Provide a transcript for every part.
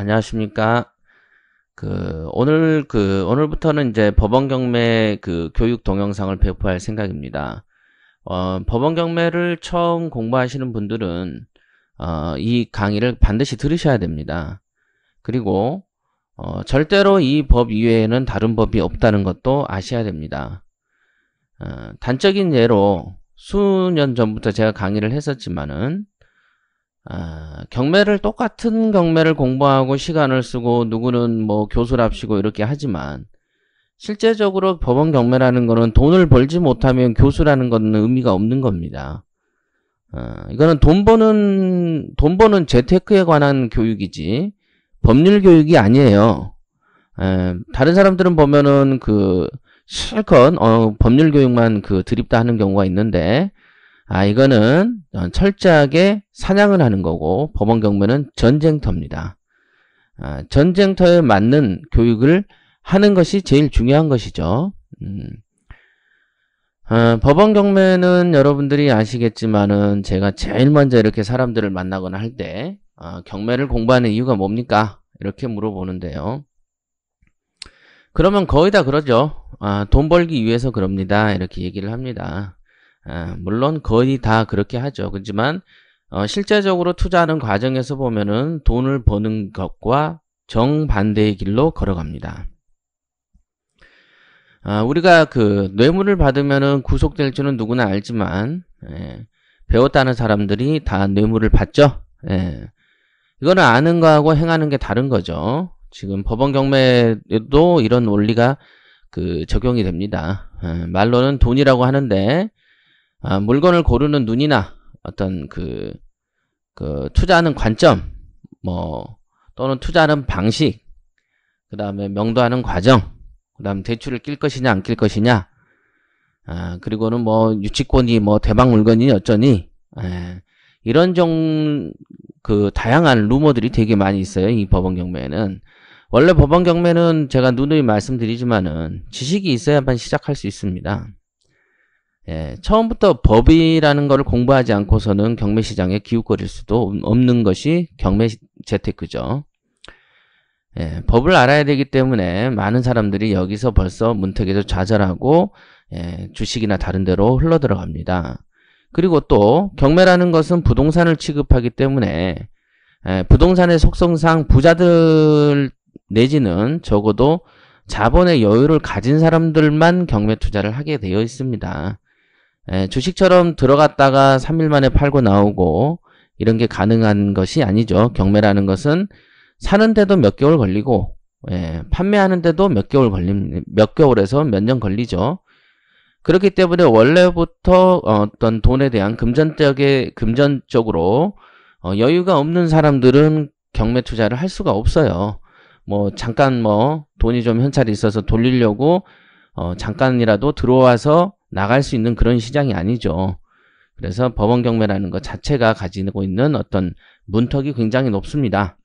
안녕하십니까. 그 오늘 그 오늘부터는 이제 법원 경매 그 교육 동영상을 배포할 생각입니다. 어, 법원 경매를 처음 공부하시는 분들은 어, 이 강의를 반드시 들으셔야 됩니다. 그리고 어, 절대로 이 법 이외에는 다른 법이 없다는 것도 아셔야 됩니다. 어, 단적인 예로 수년 전부터 제가 강의를 했었지만은 아, 경매를 똑같은 경매를 공부하고 시간을 쓰고 누구는 뭐 교수랍시고 이렇게 하지만 실제적으로 법원 경매라는 거는 돈을 벌지 못하면 교수라는 것은 의미가 없는 겁니다. 아, 이거는 돈 버는 돈 버는 재테크에 관한 교육이지 법률 교육이 아니에요. 에, 다른 사람들은 보면은 그 실컷 어, 법률 교육만 그 드립다 하는 경우가 있는데 아, 이거는 철저하게 사냥을 하는 거고 법원 경매는 전쟁터입니다. 아, 전쟁터에 맞는 교육을 하는 것이 제일 중요한 것이죠. 음. 아, 법원 경매는 여러분들이 아시겠지만은 제가 제일 먼저 이렇게 사람들을 만나거나 할때 아, 경매를 공부하는 이유가 뭡니까? 이렇게 물어보는데요. 그러면 거의 다 그러죠. 아, 돈 벌기 위해서 그럽니다. 이렇게 얘기를 합니다. 예, 물론 거의 다 그렇게 하죠. 그렇지만 어, 실제적으로 투자하는 과정에서 보면은 돈을 버는 것과 정반대의 길로 걸어갑니다. 아, 우리가 그 뇌물을 받으면은 구속될 줄은 누구나 알지만 예, 배웠다는 사람들이 다 뇌물을 받죠. 예, 이거는 아는 거하고 행하는 게 다른 거죠. 지금 법원 경매에도 이런 원리가 그 적용이 됩니다. 예, 말로는 돈이라고 하는데 아, 물건을 고르는 눈이나 어떤 그, 그 투자하는 관점 뭐 또는 투자하는 방식 그 다음에 명도하는 과정 그 다음 대출을 낄 것이냐 안 낄 것이냐 아, 그리고는 뭐 유치권이 뭐 대박 물건이 어쩌니 에, 예, 이런 종 그 다양한 루머들이 되게 많이 있어요 이 법원 경매는 원래 법원 경매는 제가 누누이 말씀드리지만은 지식이 있어야만 시작할 수 있습니다 예, 처음부터 법이라는 것을 공부하지 않고서는 경매시장에 기웃거릴 수도 없는 것이 경매 재테크죠. 예, 법을 알아야 되기 때문에 많은 사람들이 여기서 벌써 문턱에서 좌절하고 예, 주식이나 다른 데로 흘러들어갑니다. 그리고 또 경매라는 것은 부동산을 취급하기 때문에 예, 부동산의 속성상 부자들 내지는 적어도 자본의 여유를 가진 사람들만 경매 투자를 하게 되어 있습니다. 예, 주식처럼 들어갔다가 3일 만에 팔고 나오고 이런 게 가능한 것이 아니죠. 경매라는 것은 사는데도 몇 개월 걸리고 예, 판매하는데도 몇 개월 걸림, 몇 개월에서 몇 년 걸리죠. 그렇기 때문에 원래부터 어떤 돈에 대한 금전적에 금전적으로 어, 여유가 없는 사람들은 경매 투자를 할 수가 없어요. 뭐 잠깐 뭐 돈이 좀 현찰이 있어서 돌리려고 어, 잠깐이라도 들어와서 나갈 수 있는 그런 시장이 아니죠. 그래서 법원 경매라는 것 자체가 가지고 있는 어떤 문턱이 굉장히 높습니다.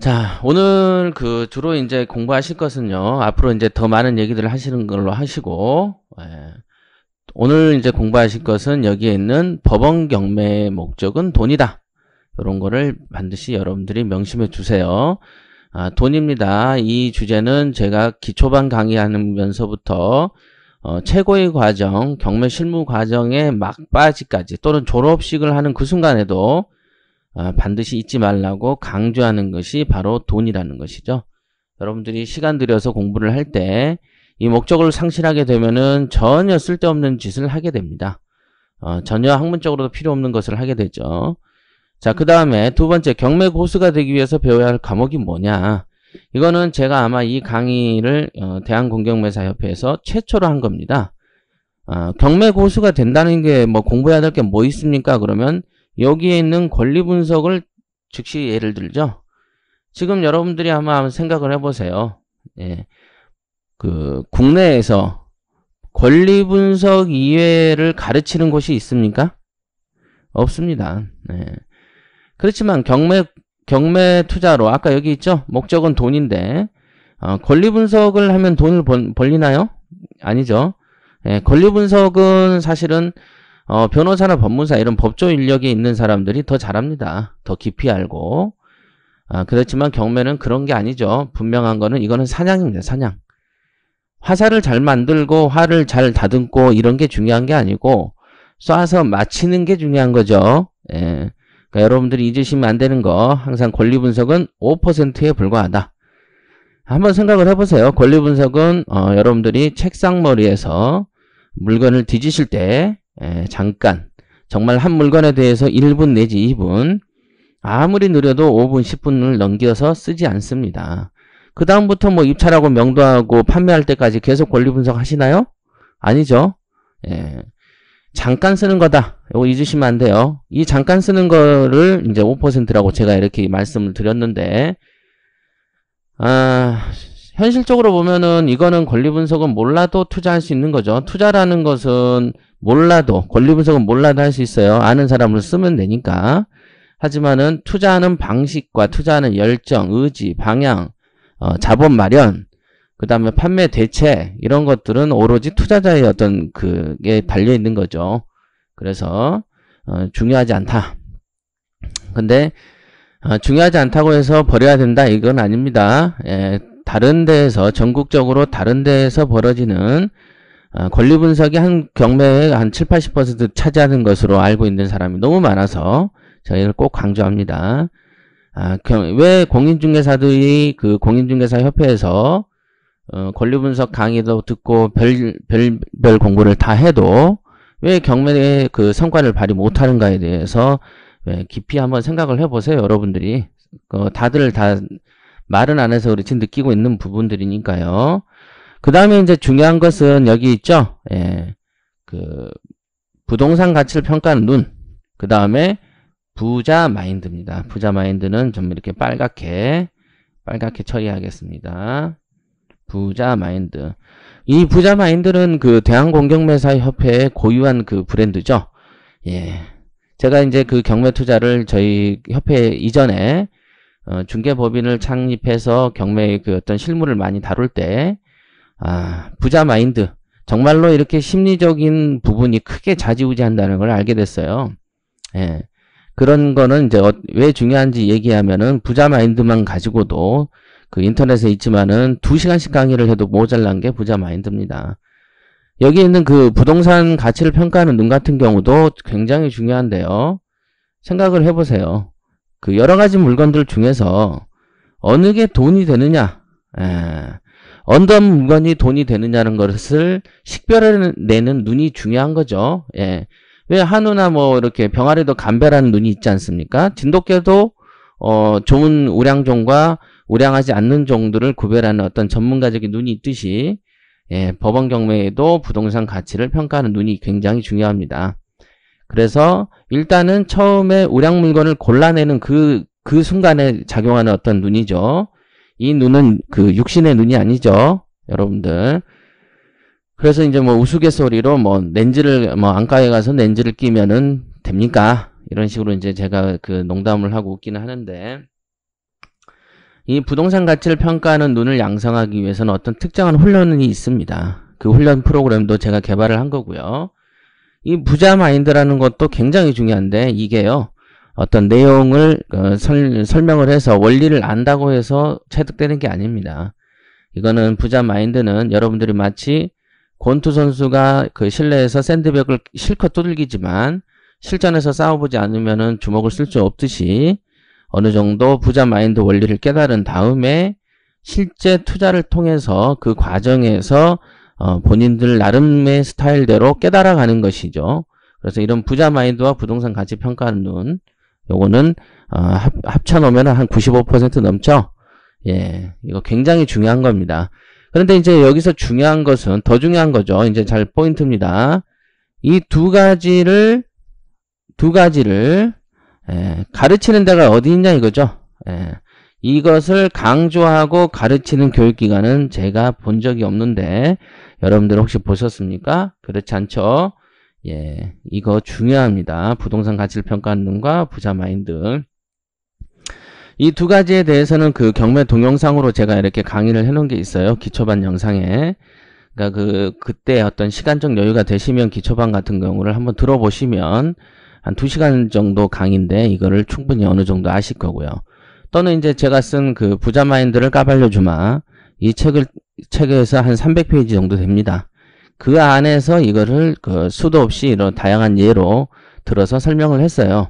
자, 오늘 그 주로 이제 공부하실 것은요. 앞으로 이제 더 많은 얘기들을 하시는 걸로 하시고 예. 오늘 이제 공부하실 것은 여기에 있는 법원 경매의 목적은 돈이다. 이런 거를 반드시 여러분들이 명심해 주세요. 아, 돈입니다. 이 주제는 제가 기초반 강의하면서부터 어, 최고의 과정, 경매 실무 과정의 막바지까지 또는 졸업식을 하는 그 순간에도 아, 반드시 잊지 말라고 강조하는 것이 바로 돈이라는 것이죠. 여러분들이 시간 들여서 공부를 할 때 이 목적을 상실하게 되면은 전혀 쓸데없는 짓을 하게 됩니다. 어, 전혀 학문적으로도 필요 없는 것을 하게 되죠. 자, 그 다음에 두 번째 경매 고수가 되기 위해서 배워야 할 과목이 뭐냐. 이거는 제가 아마 이 강의를 어, 대한공경매사협회에서 최초로 한 겁니다. 어, 아, 경매 고수가 된다는 게 뭐 공부해야 될 게 뭐 있습니까? 그러면 여기에 있는 권리 분석을 즉시 예를 들죠. 지금 여러분들이 아마 생각을 해보세요. 예. 그 국내에서 권리 분석 이외를 가르치는 곳이 있습니까? 없습니다. 예. 그렇지만 경매 경매 투자로 아까 여기 있죠? 목적은 돈인데 어, 권리 분석을 하면 돈을 번, 벌리나요? 아니죠. 예, 권리 분석은 사실은 어, 변호사나 법무사 이런 법조 인력이 있는 사람들이 더 잘합니다. 더 깊이 알고 아, 그렇지만 경매는 그런 게 아니죠. 분명한 거는 이거는 사냥입니다. 사냥. 화살을 잘 만들고 활을 잘 다듬고 이런 게 중요한 게 아니고 쏴서 맞히는 게 중요한 거죠. 예. 그러니까 여러분들이 잊으시면 안 되는 거 항상 권리 분석은 5%에 불과하다. 한번 생각을 해보세요. 권리 분석은 어, 여러분들이 책상머리에서 물건을 뒤지실 때 에, 예, 잠깐 정말 한 물건에 대해서 1분 내지 2분 아무리 느려도 5분, 10분을 넘겨서 쓰지 않습니다. 그 다음부터 뭐 입찰하고 명도하고 판매할 때까지 계속 권리 분석 하시나요? 아니죠. 예. 잠깐 쓰는 거다. 이거 잊으시면 안 돼요. 이 잠깐 쓰는 거를 이제 5%라고 제가 이렇게 말씀을 드렸는데 아, 현실적으로 보면은 이거는 권리분석은 몰라도 투자할 수 있는 거죠. 투자라는 것은 몰라도 권리분석은 몰라도 할 수 있어요. 아는 사람을 쓰면 되니까. 하지만은 투자하는 방식과 투자하는 열정, 의지, 방향, 어, 자본 마련 그 다음에 판매 대체 이런 것들은 오로지 투자자의 어떤 그게 달려있는 거죠. 그래서 어, 중요하지 않다. 근데 어, 중요하지 않다고 해서 버려야 된다 이건 아닙니다. 예, 다른 데에서 전국적으로 다른 데에서 벌어지는 어, 권리 분석이 한 경매의 한 7, 80% 차지하는 것으로 알고 있는 사람이 너무 많아서 저희를 꼭 강조합니다. 아, 경, 왜 공인중개사들이 그 공인중개사 협회에서 어, 권리분석 강의도 듣고 별, 별, 별 공부를 다 해도 왜 경매의 그 성과를 발휘 못하는가에 대해서 예, 깊이 한번 생각을 해보세요 여러분들이 어, 다들 다 말은 안 해서 그렇지 느끼고 있는 부분들이니까요 그 다음에 이제 중요한 것은 여기 있죠 예, 그 부동산 가치를 평가하는 눈그 다음에 부자 마인드입니다 부자 마인드는 좀 이렇게 빨갛게 빨갛게 처리하겠습니다 부자 마인드. 이 부자 마인드는 그 대한공경매사협회의 고유한 그 브랜드죠. 예. 제가 이제 그 경매 투자를 저희 협회 이전에 어, 중개법인을 창립해서 경매의 그 어떤 실물을 많이 다룰 때, 아, 부자 마인드. 정말로 이렇게 심리적인 부분이 크게 좌지우지한다는 걸 알게 됐어요. 예. 그런 거는 이제 어, 왜 중요한지 얘기하면은 부자 마인드만 가지고도 그 인터넷에 있지만은 2시간씩 강의를 해도 모자란 게 부자 마인드입니다. 여기 있는 그 부동산 가치를 평가하는 눈 같은 경우도 굉장히 중요한데요. 생각을 해보세요. 그 여러 가지 물건들 중에서 어느 게 돈이 되느냐 에, 예, 어떤 물건이 돈이 되느냐는 것을 식별해 내는 눈이 중요한 거죠. 예. 왜 한우나 뭐 이렇게 병아리도 감별하는 눈이 있지 않습니까? 진돗개도 어, 좋은 우량종과 우량하지 않는 정도를 구별하는 어떤 전문가적인 눈이 있듯이 예, 법원 경매에도 부동산 가치를 평가하는 눈이 굉장히 중요합니다. 그래서 일단은 처음에 우량 물건을 골라내는 그, 그 순간에 작용하는 어떤 눈이죠. 이 눈은 그 육신의 눈이 아니죠. 여러분들. 그래서 이제 뭐 우스갯소리로 뭐 렌즈를, 뭐 안과에 가서 렌즈를 끼면은 됩니까? 이런 식으로 이제 제가 그 농담을 하고 웃기는 하는데. 이 부동산 가치를 평가하는 눈을 양성하기 위해서는 어떤 특정한 훈련이 있습니다. 그 훈련 프로그램도 제가 개발을 한 거고요. 이 부자 마인드라는 것도 굉장히 중요한데 이게요. 어떤 내용을 어, 설, 설명을 해서 원리를 안다고 해서 체득되는 게 아닙니다. 이거는 부자 마인드는 여러분들이 마치 권투 선수가 그 실내에서 샌드백을 실컷 두들기지만 실전에서 싸워보지 않으면 주먹을 쓸 수 없듯이 어느 정도 부자 마인드 원리를 깨달은 다음에 실제 투자를 통해서 그 과정에서 어, 본인들 나름의 스타일대로 깨달아 가는 것이죠. 그래서 이런 부자 마인드와 부동산 가치 평가하는 눈 요거는 어, 합쳐 놓으면 한 95% 넘죠. 예. 이거 굉장히 중요한 겁니다. 그런데 이제 여기서 중요한 것은 더 중요한 거죠. 이제 잘 포인트입니다. 이 두 가지를 두 가지를 에, 예, 가르치는 데가 어디 있냐 이거죠. 에, 예, 이것을 강조하고 가르치는 교육기관은 제가 본 적이 없는데 여러분들 혹시 보셨습니까? 그렇지 않죠? 예, 이거 중요합니다. 부동산 가치를 평가하는 눈과 부자 마인드. 이 두 가지에 대해서는 그 경매 동영상으로 제가 이렇게 강의를 해놓은 게 있어요. 기초반 영상에. 그러니까 그 그때 어떤 시간적 여유가 되시면 기초반 같은 경우를 한번 들어보시면 한 2시간 정도 강의인데 이거를 충분히 어느 정도 아실 거고요. 또는 이제 제가 쓴 그 부자 마인드를 까발려 주마 이 책을 책에서 한 300페이지 정도 됩니다. 그 안에서 이거를 그 수도 없이 이런 다양한 예로 들어서 설명을 했어요.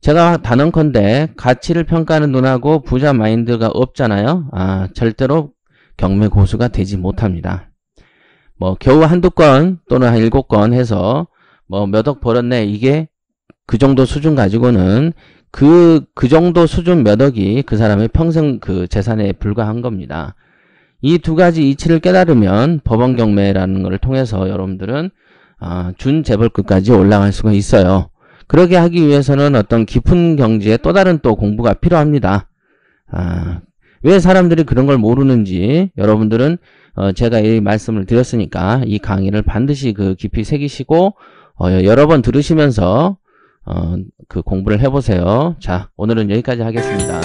제가 단언컨대 가치를 평가하는 눈하고 부자 마인드가 없잖아요. 아, 절대로 경매 고수가 되지 못합니다. 뭐 겨우 한두 건 또는 한 일곱 건 해서 뭐 몇 억 벌었네 이게 그 정도 수준 가지고는 그, 그 정도 수준 몇 억이 그 사람의 평생 그 재산에 불과한 겁니다. 이 두 가지 이치를 깨달으면 법원 경매라는 것을 통해서 여러분들은 아, 준재벌급까지 올라갈 수가 있어요. 그러게 하기 위해서는 어떤 깊은 경지에 또 다른 또 공부가 필요합니다. 아, 왜 사람들이 그런 걸 모르는지 여러분들은 어, 제가 이 말씀을 드렸으니까 이 강의를 반드시 그 깊이 새기시고 어, 여러 번 들으시면서 어, 그 공부를 해보세요. 자, 오늘은 여기까지 하겠습니다.